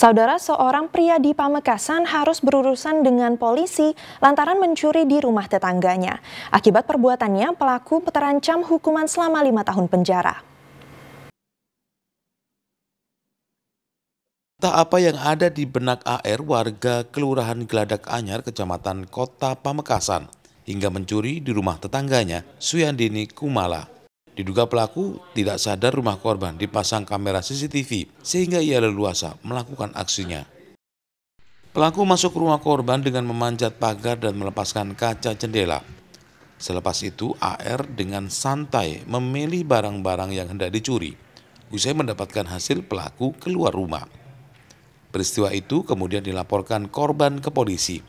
Saudara seorang pria di Pamekasan harus berurusan dengan polisi lantaran mencuri di rumah tetangganya. Akibat perbuatannya, pelaku terancam hukuman selama lima tahun penjara. Tak apa yang ada di benak AR warga Kelurahan Geladak Anyar, Kecamatan Kota Pamekasan, hingga mencuri di rumah tetangganya, Suyandini Kumala. Diduga pelaku tidak sadar rumah korban dipasang kamera CCTV sehingga ia leluasa melakukan aksinya. Pelaku masuk rumah korban dengan memanjat pagar dan melepaskan kaca jendela. Selepas itu AR dengan santai memilih barang-barang yang hendak dicuri. Usai mendapatkan hasil pelaku keluar rumah. Peristiwa itu kemudian dilaporkan korban ke polisi.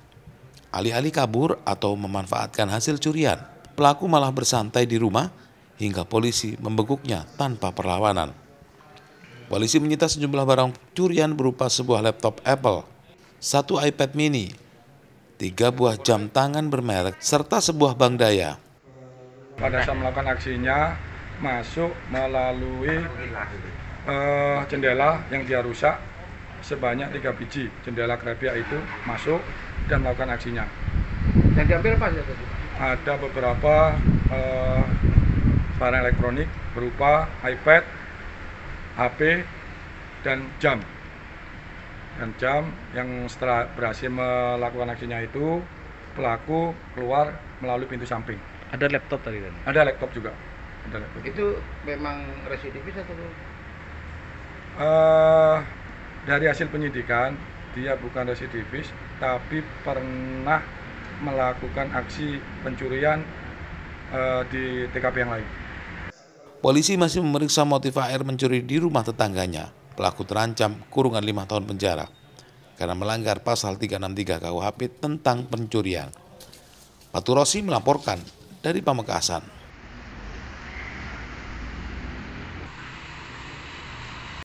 Alih-alih kabur atau memanfaatkan hasil curian, pelaku malah bersantai di rumah hingga polisi membekuknya tanpa perlawanan. Polisi menyita sejumlah barang curian berupa sebuah laptop Apple, satu iPad mini, tiga buah jam tangan bermerek, serta sebuah bank daya. Pada saat melakukan aksinya, masuk melalui uh, jendela yang dia rusak sebanyak tiga biji. Jendela kerapia itu masuk dan melakukan aksinya. Yang diambil apa saja? Ada beberapa uh, barang elektronik berupa iPad, HP, dan jam. Dan jam yang setelah berhasil melakukan aksinya itu, pelaku keluar melalui pintu samping. Ada laptop tadi kan? Ada laptop juga. Ada laptop. Itu memang residivis atau uh, dari hasil penyidikan dia bukan residivis tapi pernah melakukan aksi pencurian uh, di TKP yang lain. Polisi masih memeriksa motif AR mencuri di rumah tetangganya. Pelaku terancam kurungan lima tahun penjara karena melanggar pasal 363 KUHP tentang pencurian. Patu Rossi melaporkan dari Pamekasan.